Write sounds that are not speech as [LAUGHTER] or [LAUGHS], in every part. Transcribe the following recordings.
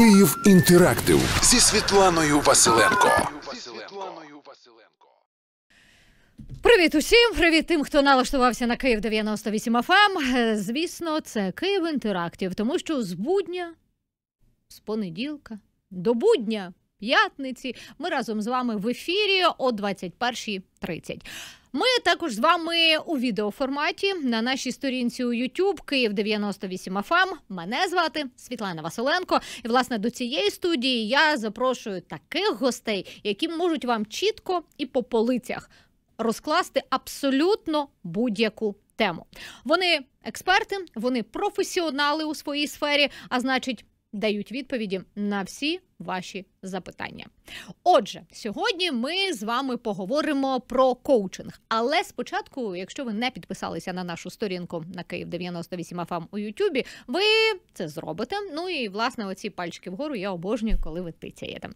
Київ інтерактив зі Світланою Василенко. Привіт усім, привіт тим, хто налаштувався на Київ 98 fm Звісно, це Київ інтерактив, тому що з будня, з понеділка до будня, п'ятниці, ми разом з вами в ефірі о 21.30. Ми також з вами у відеоформаті на нашій сторінці у YouTube Київ 98 fm Мене звати Світлана Василенко. І власне до цієї студії я запрошую таких гостей, які можуть вам чітко і по полицях розкласти абсолютно будь-яку тему. Вони експерти, вони професіонали у своїй сфері, а значить, дають відповіді на всі ваші запитання. Отже, сьогодні ми з вами поговоримо про коучинг. Але спочатку, якщо ви не підписалися на нашу сторінку на Київ 98 fm у Ютубі, ви це зробите. Ну і власне, оці пальчики вгору я обожнюю, коли ви тицяєте.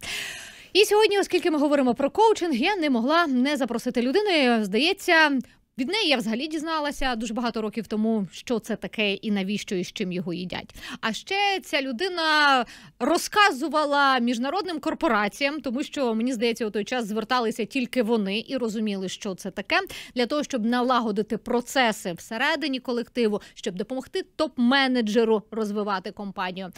І сьогодні, оскільки ми говоримо про коучинг, я не могла не запросити людини. Здається, від неї я взагалі дізналася дуже багато років тому, що це таке і навіщо і з чим його їдять. А ще ця людина розказувала міжнародним корпораціям, тому що мені здається, у той час зверталися тільки вони і розуміли, що це таке, для того, щоб налагодити процеси всередині колективу, щоб допомогти топ-менеджеру розвивати компанію.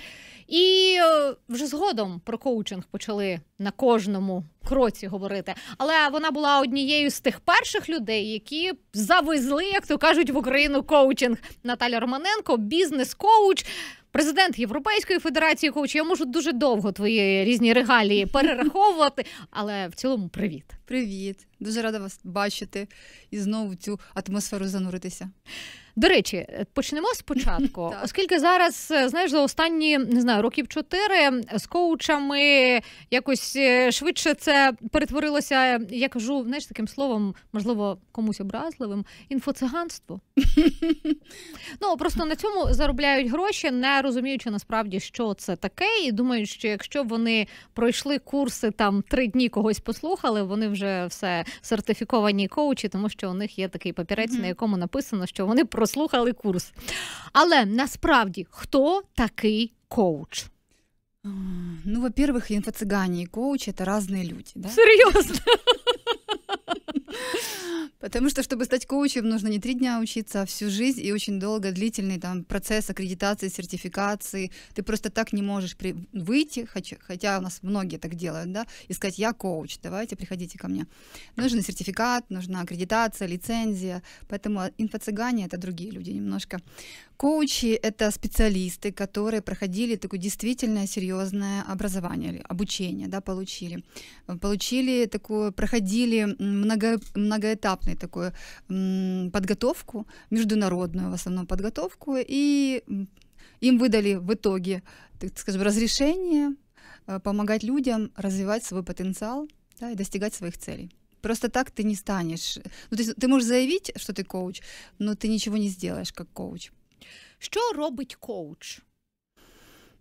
І е, вже згодом про коучинг почали на кожному кроці говорити. Але вона була однією з тих перших людей, які завезли, як то кажуть, в Україну коучинг. Наталя Романенко, бізнес-коуч. Президент Європейської федерації коуч. Я можу дуже довго твої різні регалії перераховувати, але в цілому привіт. Привіт, дуже рада вас бачити і знову цю атмосферу зануритися. До речі, почнемо спочатку, [LAUGHS] оскільки зараз е, знаєш за останні не знаю років чотири з коучами якось е, швидше це перетворилося. Я кажу, знаєш, таким словом, можливо, комусь образливим. Інфоциганство. [LAUGHS] Ну просто на цьому заробляють гроші, не розуміючи насправді, що це таке, і думають, що якщо вони пройшли курси там три дні когось послухали, вони вже вже все сертифіковані коучі, тому що у них є такий папірець, mm-hmm. на якому написано, що вони прослухали курс. Але насправді хто такий коуч? Ну, во-первых, инфо-цыгане и коуч – это разные люди. Да? Серьезно? Потому что, чтобы стать коучем, нужно не три дня учиться, а всю жизнь и очень долго длительный там процесс аккредитации, сертификации. Ты просто так не можешь при... выйти, хотя, хотя у нас многие так делают, да, и сказать, я коуч, давайте, приходите ко мне. Нужен сертификат, нужна аккредитация, лицензия. Поэтому инфо-цыгане — это другие люди немножко. Коучи — это специалисты, которые проходили такое действительно серьезное образование, обучение, да, получили. Получили такое, проходили много, многоэтапную такую подготовку, международную в основном подготовку, и им выдали в итоге, так скажем, разрешение э, помогать людям развивать свой потенциал да, и достигать своих целей. Просто так ты не станешь. Ну, ты, ты можешь заявить, что ты коуч, но ты ничего не сделаешь как коуч. Що робить коуч?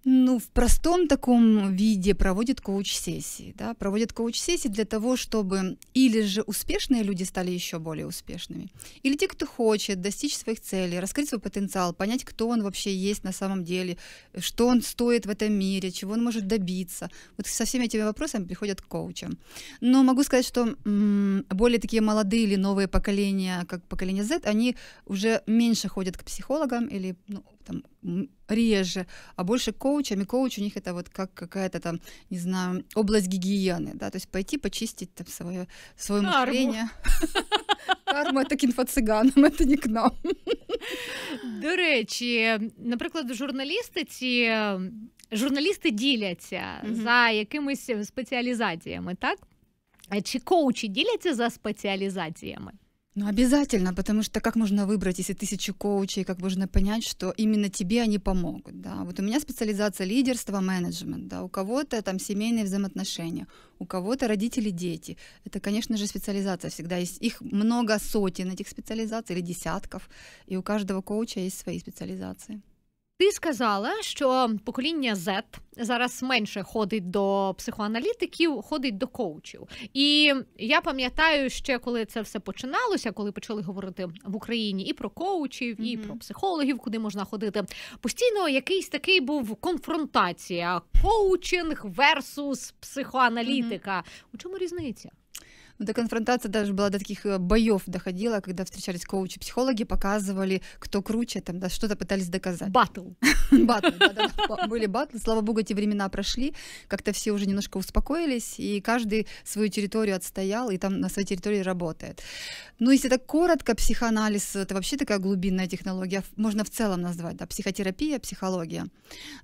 Ну, в простом таком виде проводит коуч-сессии. Да? Проводят коуч-сессии для того, чтобы или же успешные люди стали еще более успешными, или те, кто хочет достичь своих целей, раскрыть свой потенциал, понять, кто он вообще есть на самом деле, что он стоит в этом мире, чего он может добиться. Вот со всеми этими вопросами приходят к коучам. Но могу сказать, что м- более такие молодые или новые поколения, как поколение Z, они уже меньше ходят к психологам или ну, там, реже, а больше коучами. Коуч у них это вот как какая-то там, не знаю, область гигиены, да, то есть пойти почистить там свое, свое Карму. мышление. Карма это к інфо-циганам, это не к нам. До речі, наприклад, журналісти ці журналісти діляться mm-hmm. за якимись спеціалізаціями, так? А чи коучі діляться за специализациями? Ну, обязательно, потому что как можно выбрать, если тысячи коучей, как можно понять, что именно тебе они помогут, да. Вот у меня специализация лидерство, менеджмент, да, у кого-то там семейные взаимоотношения, у кого-то родители, дети. Это, конечно же, специализация всегда есть. Их много сотен этих специализаций или десятков, и у каждого коуча есть свои специализации. Ти сказала, що покоління Z зараз менше ходить до психоаналітиків, ходить до коучів. І я пам'ятаю ще, коли це все починалося, коли почали говорити в Україні і про коучів, і mm про психологів, куди можна ходити. Постійно якийсь такий був конфронтація: коучинг versus психоаналітика. mm У чому різниця? Но до конфронтации даже была до таких э, боев доходила, когда встречались коучи, психологи, показывали, кто круче, там, да, что-то пытались доказать. Батл. [LAUGHS] Батл, [LAUGHS] были батлы. Слава богу, эти времена прошли, как-то все уже немножко успокоились, и каждый свою территорию отстоял, и там на своей территории работает. Ну, если так коротко, психоанализ — это вообще такая глубинная технология, можно в целом назвать, да, психотерапия, психология.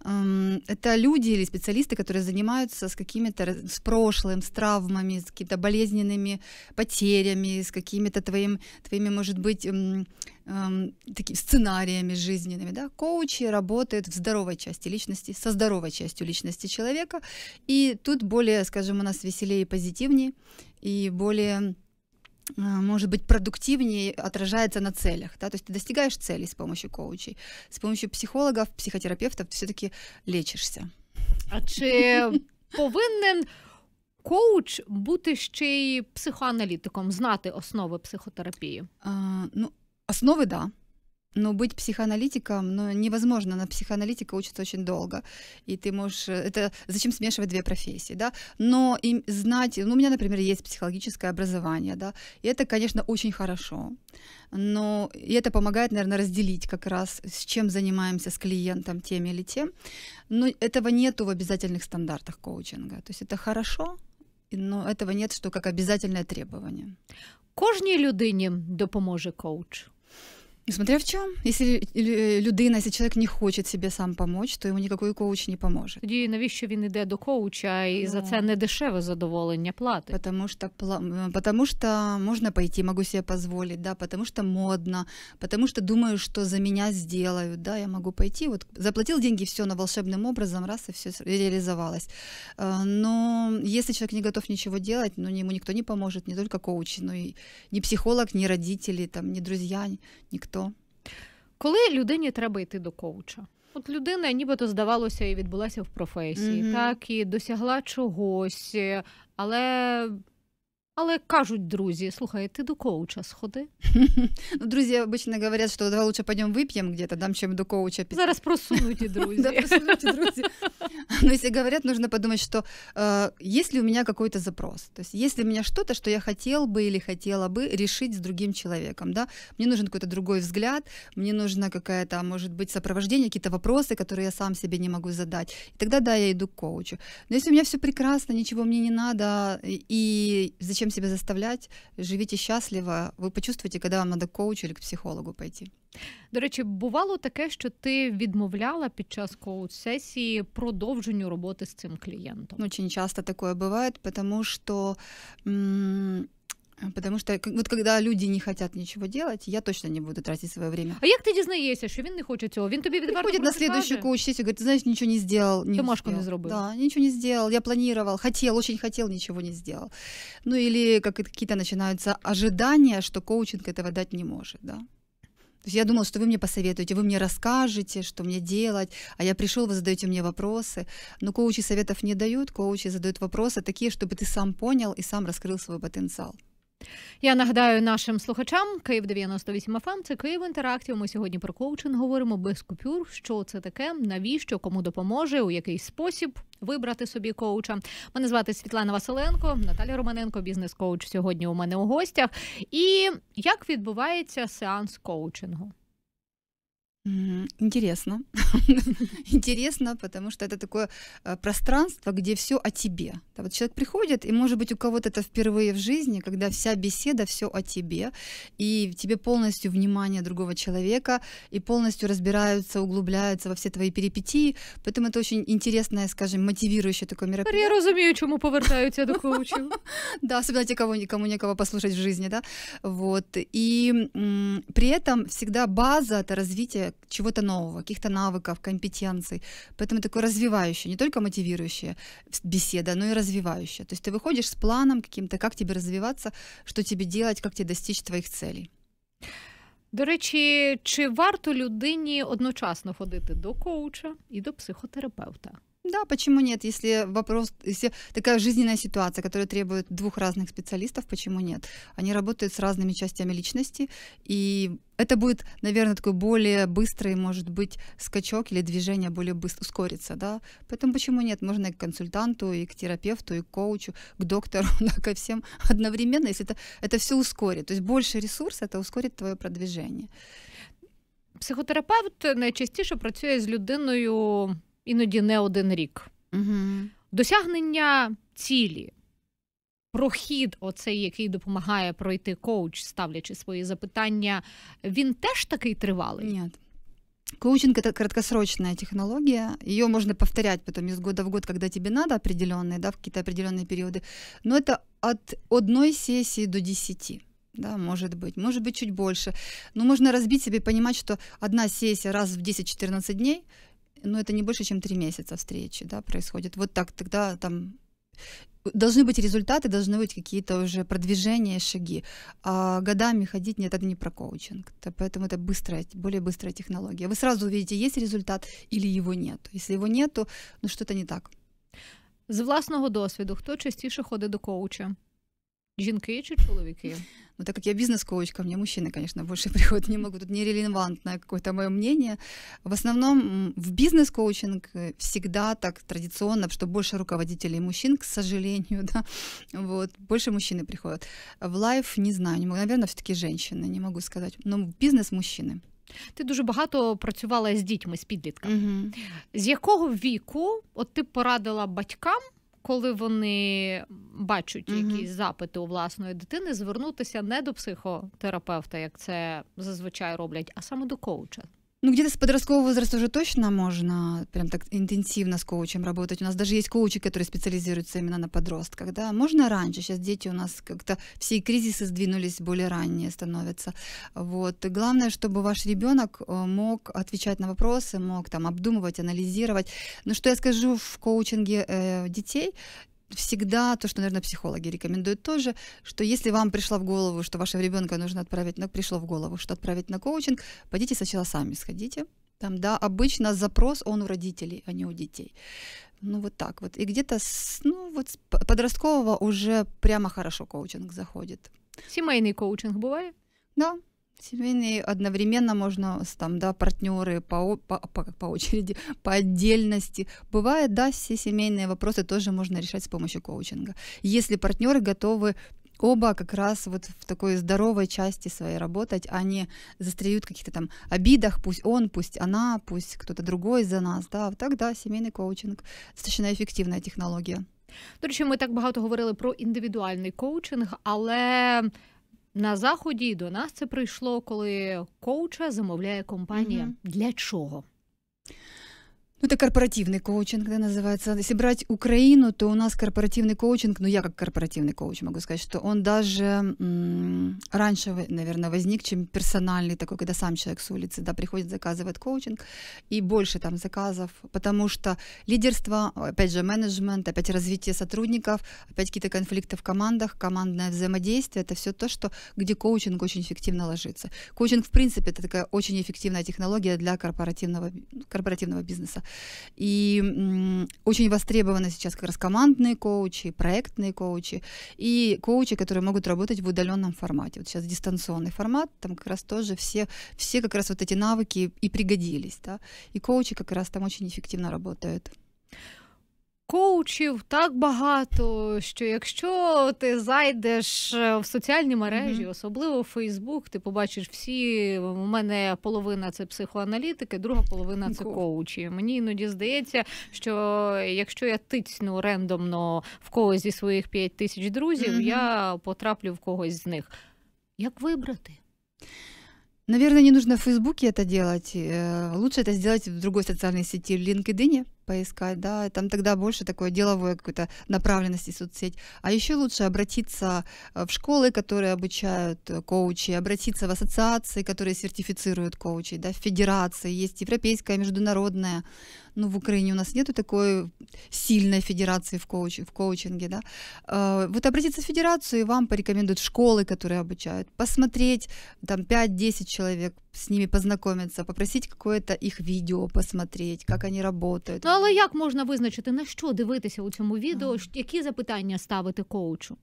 Эм, это люди или специалисты, которые занимаются с какими-то, э, с прошлым, с травмами, с какими-то болезненными твоими потерями, с какими-то твоим, твоими, может быть, такими сценариями жизненными. Да? Коучи работают в здоровой части личности, со здоровой частью личности человека. И тут более, скажем, у нас веселее и позитивнее, и более а, может быть, продуктивнее отражается на целях. Да? То есть ты достигаешь целей с помощью коучей. С помощью психологов, психотерапевтов ты все-таки лечишься. А че [LAUGHS] повинен коуч бути ще й психоаналітиком, знати основи психотерапии? А, ну, основы, да. Но быть психоаналитиком, ну, невозможно, на психоаналитика учится очень долго. И ты можешь... Э, это зачем смешивать две профессии, да? Но им знать... Ну, у меня, например, есть психологическое образование, да? И это, конечно, очень хорошо. Но и это помогает, наверное, разделить как раз, с чем занимаемся с клиентом тем или тем. Но этого нету в обязательных стандартах коучинга. То есть это хорошо, но этого нет, что как обязательное требование. Кожній людині допоможе коуч. Несмотря в чому, якщо э, людина, если человек не хочет себе сам помочь, то ему никакой коуч не поможе. Тоді навіщо він йде до коуча і ну, за це не дешеве задоволення платить? Потому что э, потому что можно пойти, могу себе позволить, да, потому что модно, потому что думаю, что за меня сделают, да, я могу пойти. Вот заплатил деньги, все на волшебным образом, раз и все реализовалось. Э, но если человек не готов ничего делать, ну, ему никто не поможет, не только коуч, но и не психолог, не родители, там, не друзья, никто ніхто. Коли людині треба йти до коуча? От людина, нібито здавалося, і відбулася в професії, mm-hmm. так і досягла чогось, але Але кажуть, друзі, слухай, ти до коуча сходи. [LAUGHS] Ну, Друзі обично говорять, що давай лучше пойдем вип'ємо где-то, дам чем до коуча. Зараз просунуті [LAUGHS] друзі. Да, просунуті друзі. [LAUGHS] Но если говорят, нужно подумать, что э, есть ли у меня какой-то запрос, то есть есть ли у меня что-то, что я хотел бы или хотела бы решить с другим человеком, да? Мне нужен какой-то другой взгляд, мне нужна какая-то, может быть, сопровождение, какие-то вопросы, которые я сам себе не могу задать. И тогда, да, я иду к коучу. Но если у меня все прекрасно, ничего мне не надо, и зачем себя заставлять? Живіть щасливо. Ви почувствуєте, коли вам треба коучу чи к психологу пойти. До речі, бувало таке, що ти відмовляла під час коуч-сесії продовженню роботи з цим клієнтом. Очень часто такое буває, тому що. м- Э, потому что вот когда люди не хотят ничего делать, я точно не буду тратить свое время. А як ти дізнаєшся, що він не хоче цього? Він тобі відверто Приходит на следующую коуч и говорит, знаешь, ничего не сделал. Не Домашку успел. не зробив. Да, ничего не сделал, я планировал, хотел, очень хотел, ничего не сделал. Ну или как какие-то начинаются ожидания, что коучинг этого дать не может, да. То есть я думала, что вы мне посоветуете, вы мне расскажете, что мне делать, а я пришел, вы задаете мне вопросы. Но коучи советов не дают, коучи задают вопросы такие, чтобы ты сам понял и сам раскрыл свой потенциал. Я нагадаю нашим слухачам Київ 98 FM, ем, це Київ інтерактів. Ми сьогодні про коучинг говоримо без купюр, що це таке, навіщо, кому допоможе, у який спосіб вибрати собі коуча. Мене звати Світлана Василенко, Наталя Романенко, бізнес-коуч сьогодні. У мене у гостях. І як відбувається сеанс коучингу? Интересно. [LAUGHS] Интересно, потому что это такое э, пространство, где все о тебе. вот человек приходит, и, может быть, у кого-то это впервые в жизни, когда вся беседа все о тебе, и тебе полностью внимание другого человека, и полностью разбираются, углубляются во все твои перипетии. Поэтому это очень интересное, скажем, мотивирующее такое мероприятие. Я разумею, чему повертаються до коучів. [LAUGHS] да, особенно те, кого никому некого послушать в жизни, да. Вот. И при этом всегда база — это развитие Э, чего-то нового, каких-то навыков, компетенций. Поэтому такое развивающее, не только мотивирующая беседа, но и развивающая. То есть ты выходишь с планом каким-то, как тебе развиваться, что тебе делать, как тебе достичь твоих целей. До речі, чи варто людині одночасно ходити до коуча і до психотерапевта? Да, почему нет? Если вопрос, если такая жизненная ситуация, которая требует двух разных специалистов, почему нет? Они работают с разными частями личности, и это будет, наверное, такой более быстрый, может быть, скачок или движение более быстро ускорится, да? Поэтому почему нет? Можно и к консультанту, и к терапевту, и к коучу, к доктору, [LAUGHS] да, ко всем одновременно, если это, это все ускорит. То есть больше ресурс, это ускорит твое продвижение. Психотерапевт найчастіше працює з людиною іноді не один рік. Угу. Досягнення цілі, прохід, оцей, який допомагає пройти коуч, ставлячи свої запитання, він теж такий тривалий? Ні. Коучинг – это краткосрочная технология. Ее можно повторять потом из года в год, когда тебе надо определенные, да, в какие-то определенные периоды. Но это от одной сессии до десяти. Да, может быть, может быть чуть больше. Но можно разбить себе и понимать, что одна сессия раз в 10-14 дней, но ну, это не больше, чем три месяца встречи, да, происходит. Вот так тогда там должны быть результаты, должны быть какие-то уже продвижения, шаги. А годами ходить нет, это не про коучинг. Поэтому это быстрая, более быстрая технология. Вы сразу увидите, есть результат или его нет. Если его нет, то ну, что-то не так. З власного досвіду, хто частіше ходить до коуча? Жінки чи чоловіки? Ну, так как я бизнес коучка ко мне мужчины, конечно, больше [LAUGHS] приходят, не могу, тут нерелевантное какое-то мое мнение. В основном в бизнес-коучинг э, всегда так традиционно, что больше руководителей мужчин, к сожалению, [LAUGHS] да, вот, больше мужчины приходят. В лайф не знаю, не могу, наверное, все-таки женщины, не могу сказать, но в бизнес мужчины. Ти дуже багато працювала з дітьми, з підлітками. Угу. З якого віку от ти порадила батькам коли вони бачать якісь запити у власної дитини, звернутися не до психотерапевта, як це зазвичай роблять, а саме до коуча. Ну, где-то с подросткового возраста уже точно можно прям так интенсивно с коучем работать. У нас даже есть коучи, которые специализируются именно на подростках. Да? Можно раньше. Сейчас дети у нас как-то все кризисы сдвинулись, более ранние становятся. Вот. И главное, чтобы ваш ребенок э, мог отвечать на вопросы, мог там обдумывать, анализировать. Но ну, что я скажу в коучинге э, детей, всегда то, что, наверное, психологи рекомендуют тоже, что если вам пришло в голову, что вашего ребенка нужно отправить, на пришло в голову, что отправить на коучинг, пойдите сначала сами сходите. Там, да, обычно запрос он у родителей, а не у детей. Ну, вот так вот. И где-то с, ну, вот с подросткового уже прямо хорошо коучинг заходит. Семейный коучинг бывает? Да, Семейные одновременно можно там, да, партнеры по, по, по, очереди, по отдельности. Бывает, да, все семейные вопросы тоже можно решать с помощью коучинга. Если партнеры готовы оба как раз вот в такой здоровой части своей работать, а не застреют в каких-то там обидах, пусть он, пусть она, пусть кто-то другой за нас. Да, тогда семейный коучинг достаточно эффективная технология До речі, ми так багато говорили про індивідуальний коучинг, але на заході до нас це прийшло, коли коуча замовляє компанія. Угу. Для чого? Ну, это корпоративный коучинг, да, называется. Если брать Украину, то у нас корпоративный коучинг, ну, я как корпоративный коуч могу сказать, что он даже м- раньше, наверное, возник, чем персональный такой, когда сам человек с улицы, да, приходит, заказывает коучинг, и больше там заказов, потому что лидерство, опять же, менеджмент, опять развитие сотрудников, опять какие-то конфликты в командах, командное взаимодействие, это все то, что, где коучинг очень эффективно ложится. Коучинг, в принципе, это такая очень эффективная технология для корпоративного, корпоративного бизнеса. И очень востребованы сейчас как раз командные коучи, проектные коучи и коучи, которые могут работать в удаленном формате. Вот сейчас дистанционный формат, там как раз тоже все, все как раз вот эти навыки и пригодились. Да? И коучи как раз там очень эффективно работают. коучів так багато, що якщо ти зайдеш е, в соціальні мережі, mm-hmm. особливо в Фейсбук, ти побачиш всі. У мене половина це психоаналітики, друга половина це cool. коучі. Мені іноді здається, що якщо я тицьну рендомно в когось зі своїх п'ять тисяч друзів, mm-hmm. я потраплю в когось з них. Як вибрати? Наверное, не нужно в Фейсбуке это делать. Э, лучше это сделать в другой социальной сети, в LinkedIn поискать, да, там тогда больше такое деловое какой-то направленности соцсеть. А еще лучше обратиться э, в школы, которые обучают э, коучи, обратиться в ассоциации, которые сертифицируют коучей, да, в федерации, есть европейская, международная. Ну, в Украине у нас нету такой сильной федерации в, коуч, в коучинге, да, э, вот обратиться в федерацию, и вам порекомендуют школы, которые обучают, посмотреть, там, 5-10 человек, с ними познакомиться, попросить какое-то их видео посмотреть, як вони працюють. Ну але як можна визначити на що дивитися у цьому відео, ага. які запитання ставити коучу?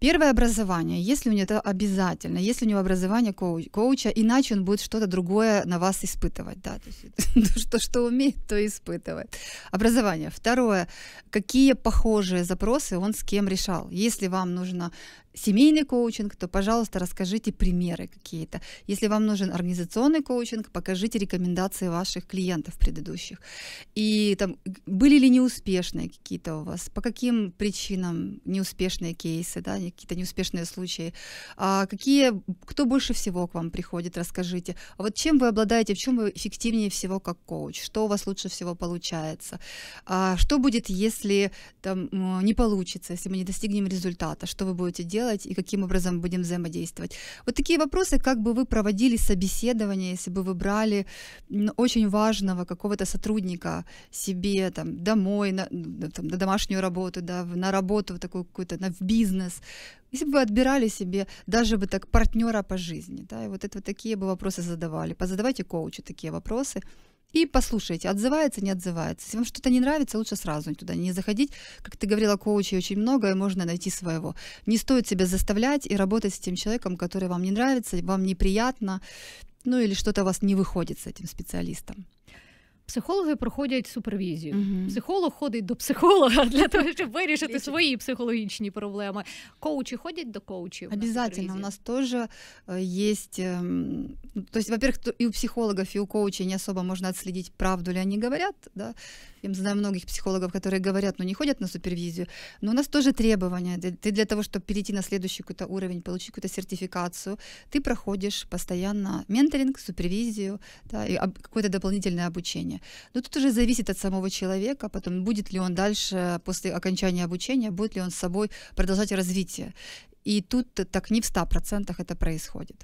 Первое образование, если у него это обязательно, если у него образование коуч, коуча, иначе он будет что-то другое на вас испытывать, да, то есть, [LAUGHS] что, что умеет, то испытывает. Образование. Второе, какие похожие запросы он с кем решал. Если вам нужно семейный коучинг, то, пожалуйста, расскажите примеры какие-то. Если вам нужен организационный коучинг, покажите рекомендации ваших клиентов предыдущих. И там были ли неуспешные какие-то у вас, по каким причинам неуспешные кейсы, да, какие-то неуспешные случаи, а какие, кто больше всего к вам приходит, расскажите. А вот чем вы обладаете, в чем вы эффективнее всего как коуч, что у вас лучше всего получается, а что будет, если там не получится, если мы не достигнем результата, что вы будете делать, делать и каким образом будем взаимодействовать. Вот такие вопросы, как бы вы проводили собеседование, если бы вы брали очень важного какого-то сотрудника себе там, домой, на, там, на домашнюю работу, да, на работу такую какую-то, на, в бизнес, если бы вы отбирали себе даже бы так партнера по жизни, да, и вот это вот такие бы вопросы задавали. Позадавайте коучу такие вопросы. И послушайте, отзывается, не отзывается. Если вам что-то не нравится, лучше сразу туда не заходить. Как ты говорила, коучей очень много, и можно найти своего. Не стоит себя заставлять и работать с тем человеком, который вам не нравится, вам неприятно, ну или что-то у вас не выходит с этим специалистом. Психологи проходять супервізію. Угу. Психолог ходить до психолога для того, щоб вирішити Лічить. свої психологічні проблеми. Коучи ходять до коучів. Обязательно. У нас тоже э, есть... Эм, ну, то есть, во-первых, и у психологов, и у коучей не особо можно отследить, правду ли они говорят. Да? Я знаю многих психологов, которые говорят, но не ходят на супервизию. Но у нас тоже требования. Ты для того, чтобы перейти на следующий какой-то уровень, получить какую-то сертификацию, ты проходишь постоянно менторинг, супервизию да, и какое-то дополнительное обучение. Но тут уже зависит от самого человека, потом будет ли он дальше после окончания обучения, будет ли он с собой продолжать развитие. І тут так не в 100% це происходит.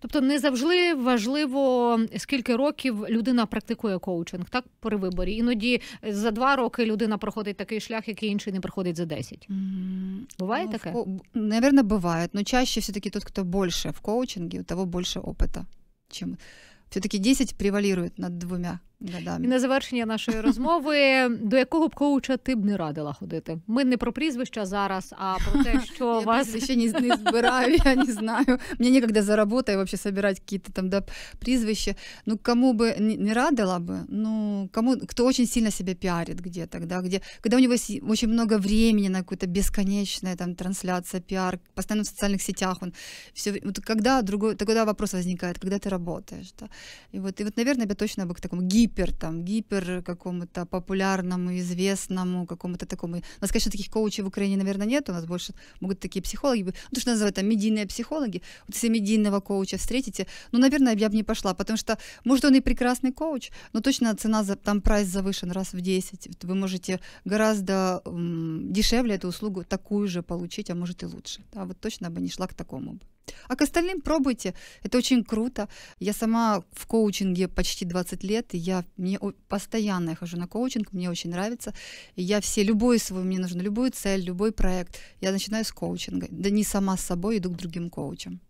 Тобто не завжди важливо, скільки років людина практикує коучинг, так при виборі. Іноді за два роки людина проходить такий шлях, який інший не проходить за десять. Mm-hmm. Буває ну, таке? Наверное, буває. Но чаще все-таки тот, хто більше в коучинге, у того більше опыта, чем все-таки 10 превалирует над двумя да І на завершення нашої розмови, до якого б коуча ти б не радила ходити? Ми не про прізвища зараз, а про те, [LAUGHS] що я вас... Я ще не, не збираю, я не знаю. Мені некогда за роботою вообще собирать какие-то там да, прізвища. Ну, кому бы не, не радила бы, ну, кому, кто очень сильно себя пиарит где-то, да, где, когда у него очень много времени на какую-то бесконечную там трансляция, пиар, постоянно в социальных сетях он все, вот когда другой, тогда вопрос возникает, когда ты работаешь, да, и вот, и вот, наверное, я точно бы к такому гибкому гипер, там, гипер какому-то популярному, известному, какому-то такому. У нас, конечно, таких коучей в Украине, наверное, нет, у нас больше могут такие психологи быть. Ну, то, что называют там медийные психологи. Вот если медийного коуча встретите, ну, наверное, я бы не пошла, потому что, может, он и прекрасный коуч, но точно цена, за, там прайс завышен раз в 10. Вы можете гораздо м, дешевле эту услугу такую же получить, а может и лучше. Да, вот точно бы не шла к такому бы. А к остальным пробуйте. Это очень круто. Я сама в коучинге почти 20 лет. И я мне постоянно я хожу на коучинг, мне очень нравится. И я все любой свой, мне нужно любую цель, любой проект. Я начинаю с коучинга. Да не сама с собой, иду к другим коучам.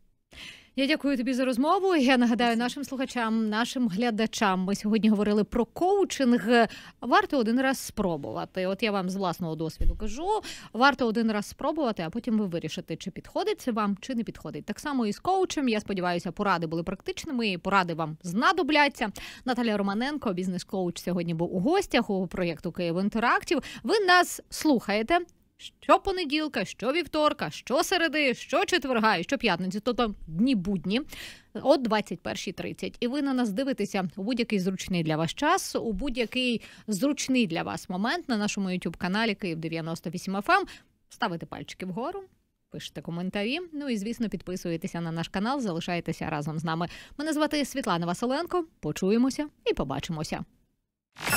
Я дякую тобі за розмову. Я нагадаю нашим слухачам, нашим глядачам. Ми сьогодні говорили про коучинг. Варто один раз спробувати. От я вам з власного досвіду кажу: варто один раз спробувати, а потім ви вирішите, чи підходить це вам, чи не підходить. Так само і з коучем. Я сподіваюся, поради були практичними. і Поради вам знадобляться. Наталя Романенко, бізнес-коуч, сьогодні був у гостях у проєкту Київ інтерактів. Ви нас слухаєте щопонеділка, щовівторка, щосереди, щочетверга і щоп'ятниці, тобто дні будні о 21.30. І ви на нас дивитеся у будь-який зручний для вас час, у будь-який зручний для вас момент на нашому youtube каналі Київ 98 fm ем. Ставите пальчики вгору. Пишете коментарі, ну і звісно, підписуєтеся на наш канал, залишайтеся разом з нами. Мене звати Світлана Василенко. Почуємося і побачимося.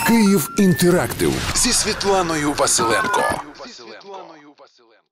Київ інтерактив зі Світланою Василенко. Светланою Василенко.